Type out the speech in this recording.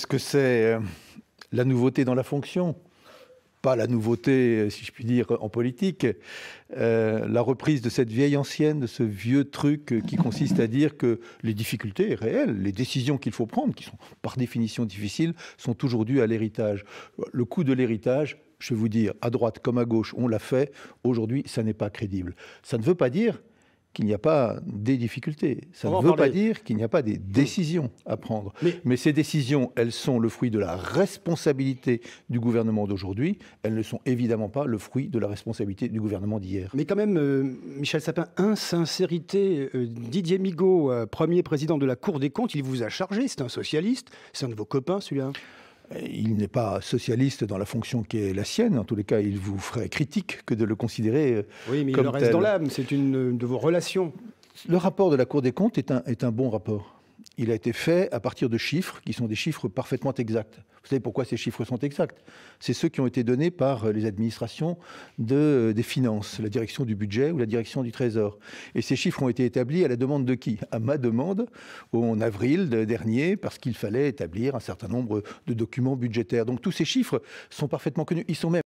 Est-ce que c'est euh, la nouveauté dans la fonction Pas la nouveauté, euh, si je puis dire, en politique. Euh, la reprise de cette vieille ancienne, de ce vieux truc qui consiste à dire que les difficultés réelles, les décisions qu'il faut prendre, qui sont par définition difficiles, sont toujours dues à l'héritage. Le coût de l'héritage, je vais vous dire, à droite comme à gauche, on l'a fait. Aujourd'hui, ça n'est pas crédible. Ça ne veut pas dire qu'il n'y a pas des difficultés. Ça ne veut pas dire qu'il n'y a pas des hmm. décisions à prendre. Mais, ces décisions, elles sont le fruit de la responsabilité du gouvernement d'aujourd'hui. Elles ne sont évidemment pas le fruit de la responsabilité du gouvernement d'hier. Mais quand même, euh, Michel Sapin, insincérité. Euh, Didier Migaud, euh, premier président de la Cour des comptes, il vous a chargé. C'est un socialiste. C'est un de vos copains, celui-là. Euh, il n'est pas socialiste dans la fonction qui est la sienne. En tous les cas, il vous ferait critique que de le considérer. Euh, oui, mais il le reste dans l'âme. C'est une euh, de vos relations. Le rapport de la Cour des comptes est un bon rapport il a été fait à partir de chiffres qui sont des chiffres parfaitement exacts. Vous savez pourquoi ces chiffres sont exacts C'est ceux qui ont été donnés par euh, les administrations de, euh, des finances, la direction du budget ou la direction du trésor. Et ces chiffres ont été établis à la demande de qui À ma demande, en avril dernier, parce qu'il fallait établir un certain nombre de documents budgétaires. Donc tous ces chiffres sont parfaitement connus. Ils sont même